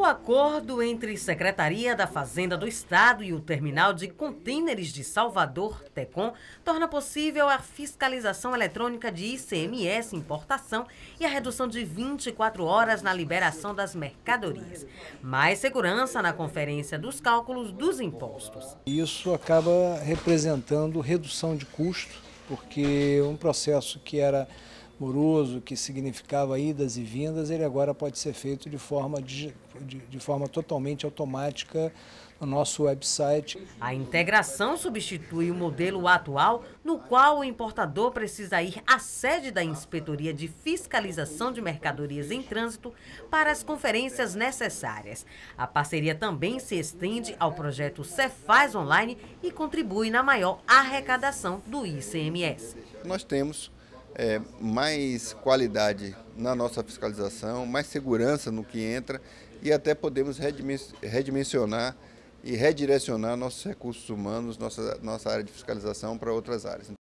O acordo entre Secretaria da Fazenda do Estado e o Terminal de Contêineres de Salvador, TECOM, torna possível a fiscalização eletrônica de ICMS importação e a redução de 24 horas na liberação das mercadorias. Mais segurança na conferência dos cálculos dos impostos. Isso acaba representando redução de custo, porque um processo que era moroso, que significava idas e vindas, ele agora pode ser feito de forma, de, de forma totalmente automática no nosso website. A integração substitui o modelo atual, no qual o importador precisa ir à sede da Inspetoria de Fiscalização de Mercadorias em Trânsito para as conferências necessárias. A parceria também se estende ao projeto Cefaz Online e contribui na maior arrecadação do ICMS. Nós temos é, mais qualidade na nossa fiscalização, mais segurança no que entra e até podemos redimensionar e redirecionar nossos recursos humanos, nossa, nossa área de fiscalização para outras áreas.